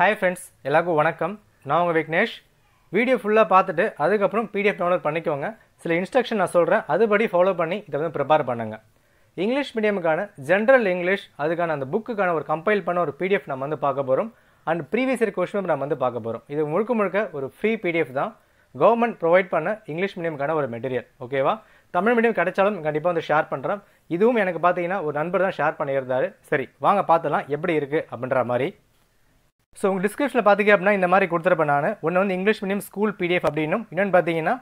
hi friends எல்லாருக்கும் வணக்கம் நான் உங்கள் விக்னேஷ் வீடியோ ஃபுல்லாக பார்த்துட்டு அதுக்கப்புறம் பிடிஎஃப் டவுன்லோட் பண்ணிக்கோங்க சில இன்ஸ்ட்ரக்ஷன் நான் சொல்கிறேன் அதுபடி ஃபாலோ பண்ணி இதை வந்து ப்ரிப்பேர் பண்ணுங்கள் இங்கிலீஷ் மீடியமுக்கான ஜென்ரல் இங்கிலீஷ் அதுக்கான அந்த புக்குக்கான ஒரு கம்பைல் பண்ண ஒரு பிடிஎஃப் நம்ம வந்து பார்க்க போகிறோம் அண்ட் ப்ரீவியஸ் இயர் கொஸ்டின் நம்ம வந்து பார்க்க போகிறோம் இது முழுக்க முழுக்க ஒரு ஃப்ரீ பிடிஎஃப் தான் கவர்மெண்ட் ப்ரொவைட் பண்ண இங்கிலீஷ் மீடியமுக்கான ஒரு மெட்டீரியல் ஓகேவா தமிழ் மீடியம் கிடைச்சாலும் கண்டிப்பாக வந்து ஷேர் பண்ணுறேன் இதுவும் எனக்கு பார்த்தீங்கன்னா ஒரு நண்பர் தான் ஷேர் பண்ணியிருந்தாரு சரி வாங்க பார்த்துலாம் எப்படி இருக்குது அப்படின்ற மாதிரி ஸோ உங்கள் டிஸ்கிரிப்ஷனில் பார்த்தீங்க அப்படின்னா இந்த மாதிரி கொடுத்துருப்பேன் நான் ஒன்று வந்து இங்கிலீஷ் மீடியம் ஸ்கூல் பிடிஎஃப் அப்படின்னும் இன்னொன்று பார்த்தீங்கன்னா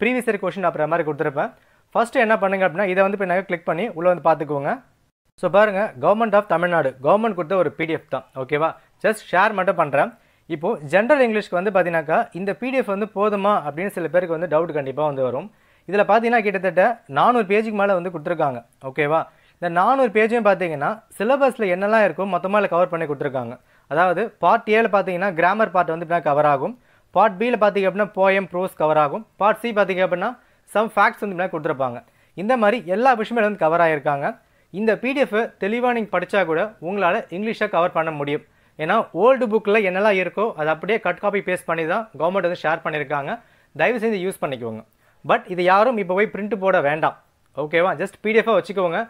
ப்ரீவியஸ் இயர் கொஷின் அப்புற மாதிரி கொடுத்துருப்பேன் ஃபஸ்ட்டு என்ன பண்ணுங்க அப்படின்னா இதை வந்து இப்போ நாங்கள் கிளிக் பண்ணி உள்ளே வந்து பார்த்துக்கோங்க ஸோ பாருங்கள் கவர்மெண்ட் ஆஃப் தமிழ்நாடு கவர்மெண்ட் கொடுத்த ஒரு பிடிஎஃப் தான் ஓகேவா ஜஸ்ட் ஷேர் மட்டும் பண்ணுறேன் இப்போது ஜென்ரல் இங்கிலீஷ்க்கு வந்து பார்த்தீங்கன்னாக்கா இந்த பிடிஎஃப் வந்து போதுமா அப்படின்னு சில பேருக்கு வந்து டவுட் கண்டிப்பாக வந்து வரும் இதில் பார்த்தீங்கன்னா கிட்டத்தட்ட நானூறு பேஜுக்கு மேலே வந்து கொடுத்துருக்காங்க ஓகேவா இந்த நானூறு பேஜும் பார்த்தீங்கன்னா சிலபஸில் என்னெல்லாம் இருக்கோ மொத்தமாக கவர் பண்ணி கொடுத்துருக்காங்க அதாவது பார்ட் ஏல பார்த்தீங்கன்னா கிராமர் பார்ட் வந்து கவர் ஆகும் பார்ட் பியில் பார்த்தீங்க அப்படின்னா போயம் ப்ரோஸ் கவர் ஆகும் பார்ட் சி பார்த்தீங்க அப்படின்னா சம் ஃபேக்ட்ஸ் வந்து கொடுத்துருப்பாங்க இந்த மாதிரி எல்லா விஷயமே வந்து கவர் ஆகியிருக்காங்க இந்த பிடிஎஃப் தெளிவாக நீங்கள் படித்தா கூட உங்களால் இங்கிலீஷை கவர் பண்ண முடியும் ஏன்னா ஓல்டு புக்கில் என்னெல்லாம் இருக்கோ அதை அப்படியே கட் காப்பி பேஸ்ட் பண்ணி தான் கவர்மெண்ட் வந்து ஷேர் பண்ணியிருக்காங்க தயவு செஞ்சு யூஸ் பண்ணிக்கோங்க பட் இது யாரும் இப்போ போய் பிரிண்ட் போட வேண்டாம் ஓகேவா ஜஸ்ட் பிடிஎஃபாக வச்சுக்கோங்க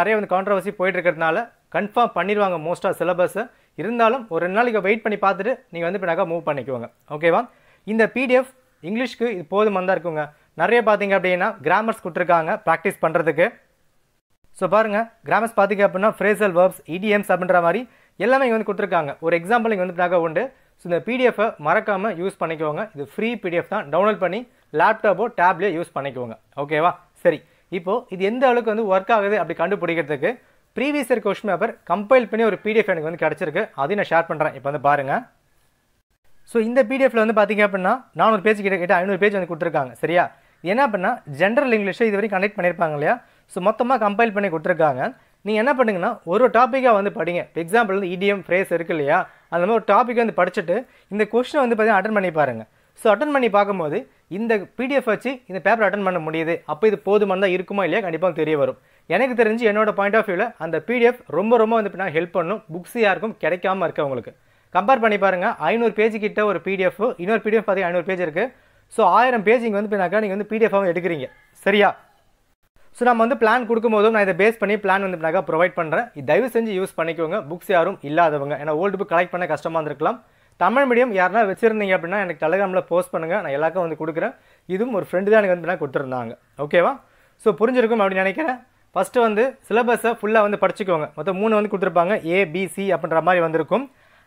நிறைய வந்து கான்ட்ரவர்சி போயிட்டு இருக்கிறதுனால கன்ஃபார்ம் பண்ணிடுவாங்க மோஸ்ட்டாக சிலபஸை இருந்தாலும் ஒரு ரெண்டு நாளைக்கு வெயிட் பண்ணி பார்த்துட்டு நீங்கள் வந்து இப்போ நகை மூவ் பண்ணிக்குவோங்க ஓகேவா இந்த பிடிஎஃப் இங்கிலீஷ்க்கு இது போதுமாக தான் இருக்குங்க நிறைய பார்த்தீங்க அப்படின்னா கிராமர்ஸ் கொடுத்துருக்காங்க ப்ராக்டிஸ் பண்ணுறதுக்கு ஸோ பாருங்கள் கிராமர்ஸ் பார்த்தீங்க அப்படின்னா ஃப்ரேசல் வேர்ப்ஸ் இடிஎம்ஸ் அப்படின்ற மாதிரி எல்லாமே இங்கே வந்து கொடுத்துருக்காங்க ஒரு எக்ஸாம்பிள் இங்கே வந்துட்டாக உண்டு ஸோ இந்த பிடிஎஃப்பை மறக்காமல் யூஸ் பண்ணிக்கோங்க இது ஃப்ரீ பிடிஎஃப் தான் டவுன்லோட் பண்ணி லேப்டாப்போ டேப்லேயோ யூஸ் பண்ணிக்கோங்க ஓகேவா சரி இப்போது இது எந்த அளவுக்கு வந்து ஒர்க் ஆகுது அப்படி கண்டுபிடிக்கிறதுக்கு previous year question paper compile பண்ணி ஒரு பிடிஎஃப் எனக்கு வந்து கிடச்சிருக்கு அதையும் நான் ஷேர் பண்ணுறேன் இப்போ வந்து பாருங்கள் ஸோ இந்த பிடிஎஃப்ல வந்து பார்த்தீங்க அப்படின்னா நானூறு பேஜ் கிட்ட கிட்ட ஐநூறு பேஜ் வந்து கொடுத்துருக்காங்க சரியா என்ன அப்படின்னா ஜென்ரல் இங்கிலீஷை இது வரைக்கும் கனெக்ட் பண்ணியிருப்பாங்க இல்லையா ஸோ மொத்தமாக கம்பைல் பண்ணி கொடுத்துருக்காங்க நீங்கள் என்ன பண்ணுங்கன்னா ஒரு டாப்பிக்காக வந்து படிங்க இப்போ எக்ஸாம்பிள் வந்து இடிஎம் ஃப்ரேஸ் இருக்குது இல்லையா அந்த மாதிரி ஒரு டாப்பிக்கை வந்து படிச்சுட்டு இந்த கொஷினை வந்து பார்த்தீங்கன்னா அட்டன் பண்ணி பாருங்கள் ஸோ அட்டன் பண்ணி பார்க்கும்போது இந்த பிடிஎஃப் வச்சு இந்த பேப்பர் அட்டன் பண்ண முடியுது அப்போ இது போதுமானதாக இருக்குமா இல்லையா கண்டிப்பாக தெரிய வரும் எனக்கு தெரிஞ்சு என்னோட பாயிண்ட் ஆஃப் வியூவில் அந்த பிடிஎஃப் ரொம்ப ரொம்ப வந்து பின்னா ஹெல்ப் பண்ணும் புக்ஸ் யாருக்கும் கிடைக்காம உங்களுக்கு கம்பேர் பண்ணி பாருங்கள் ஐநூறு பேஜ் கிட்ட ஒரு பிடிஎஃப் இன்னொரு பிடிஎஃப் பார்த்தீங்கன்னா ஐநூறு பேஜ் இருக்குது ஸோ ஆயிரம் பேஜ் இங்கே வந்து பின்னாக்கா நீங்கள் வந்து பிடிஎஃபாகவும் எடுக்கிறீங்க சரியா ஸோ நம்ம வந்து பிளான் கொடுக்கும்போதும் நான் இதை பேஸ் பண்ணி பிளான் வந்து பின்னாக்கா ப்ரொவைட் பண்ணுறேன் தயவு செஞ்சு யூஸ் பண்ணிக்கோங்க புக்ஸ் யாரும் இல்லாதவங்க ஏன்னா ஓல்டு புக் கலெக்ட் பண்ண கஷ்டமாக இருந்திருக்கலாம் தமிழ் மீடியம் யாருனா வச்சுருந்தீங்க அப்படின்னா எனக்கு டெலகிராமில் போஸ்ட் பண்ணுங்கள் நான் எல்லாருக்கும் வந்து கொடுக்குறேன் இதுவும் ஒரு ஃப்ரெண்டு தான் எனக்கு வந்து கொடுத்துருந்தாங்க ஓகேவா ஸோ புரிஞ்சிருக்கும் அப்படின்னு நினைக்கிறேன் ஃபஸ்ட்டு வந்து சிலபஸை ஃபுல்லாக வந்து படிச்சுக்கோங்க மொத்தம் மூணு வந்து கொடுத்துருப்பாங்க ஏபிசி அப்படின்ற மாதிரி வந்திருக்கும்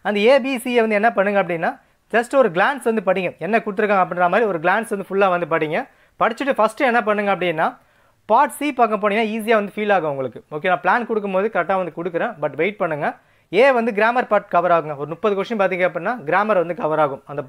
அந்த ஏபிசியை வந்து என்ன பண்ணுங்க அப்படின்னா ஜஸ்ட் ஒரு கிளான்ஸ் வந்து படிங்க என்ன கொடுத்துருக்காங்க அப்படின்ற மாதிரி ஒரு கிளான்ஸ் வந்து ஃபுல்லாக வந்து படிங்க படிச்சுட்டு ஃபஸ்ட்டு என்ன பண்ணுங்க அப்படின்னா பார்ட் சி பார்க்க போனீங்கன்னா ஈஸியாக வந்து ஃபீல் ஆகும் உங்களுக்கு ஓகே நான் பிளான் கொடுக்கும்போது கரெக்டாக வந்து கொடுக்குறேன் பட் வெயிட் பண்ணுங்கள் ஏ வந்து கிராமர் பார்ட் கவர் ஆகும் ஒரு முப்பது கொஸ்டின் பார்த்தீங்க அப்படின்னா கிராமர் வந்து கவர் ஆகும் அந்த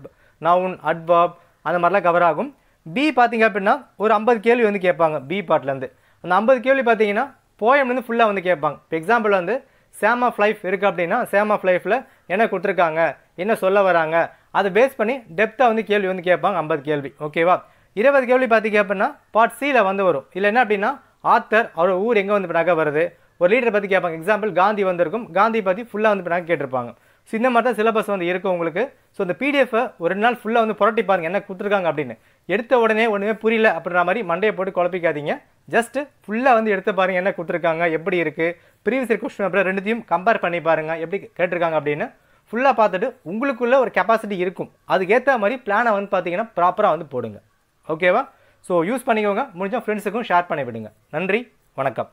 நவுன் அட்வாப் அந்த மாதிரிலாம் கவர் ஆகும் பி பார்த்தீங்க அப்படின்னா ஒரு ஐம்பது கேள்வி வந்து கேட்பாங்க பி பார்ட்லேருந்து அந்த ஐம்பது கேள்வி பார்த்தீங்கன்னா போயம்லேருந்து ஃபுல்லாக வந்து கேட்பாங்க இப்போ எக்ஸாம்பிள் வந்து சேம் ஆஃப் லைஃப் இருக்குது அப்படின்னா சேம் ஆஃப் லைஃப்பில் என்ன கொடுத்துருக்காங்க என்ன சொல்ல வராங்க அதை பேஸ் பண்ணி டெப்த்தாக வந்து கேள்வி வந்து கேட்பாங்க ஐம்பது கேள்வி ஓகேவா இருபது கேள்வி பார்த்து கேட்பேன்னா பார்ட் சியில் வந்து வரும் இல்லை என்ன அப்படின்னா ஆத்தர் அவரோட ஊர் எங்கே வந்து நகை வருது ஒரு லீடரை பற்றி கேட்பாங்க எக்ஸாம்பிள் காந்தி வந்திருக்கும் காந்தி பற்றி ஃபுல்லாக வந்து நகை கேட்டிருப்பாங்க ஸோ இந்த மாதிரி தான் சிலபஸ் வந்து இருக்கும் உங்களுக்கு ஸோ இந்த பிடிஎஃபை ஒரு ரெண்டு நாள் ஃபுல்லாக வந்து புரட்டி பாருங்கள் என்ன கொடுத்துருக்காங்க அப்படின்னு எடுத்த உடனே ஒன்றுமே புரியல அப்படின்ற மாதிரி மண்டையை போட்டு குழப்பிக்காதீங்க ஜஸ்ட்டு ஃபுல்லாக வந்து எடுத்து பாருங்கள் என்ன கொடுத்துருக்காங்க எப்படி இருக்குது ப்ரீவியஸ் இயர் கொஸ்டின் அப்புறம் ரெண்டுத்தையும் கம்பேர் பண்ணி பாருங்கள் எப்படி கேட்டிருக்காங்க அப்படின்னு ஃபுல்லாக பார்த்துட்டு உங்களுக்குள்ளே ஒரு கெப்பாசிட்டி இருக்கும் அதுக்கேற்ற மாதிரி பிளானை வந்து பார்த்தீங்கன்னா ப்ராப்பராக வந்து போடுங்க ஓகேவா ஸோ யூஸ் பண்ணிக்கோங்க முடிஞ்சால் ஃப்ரெண்ட்ஸுக்கும் ஷேர் பண்ணிவிடுங்க நன்றி வணக்கம்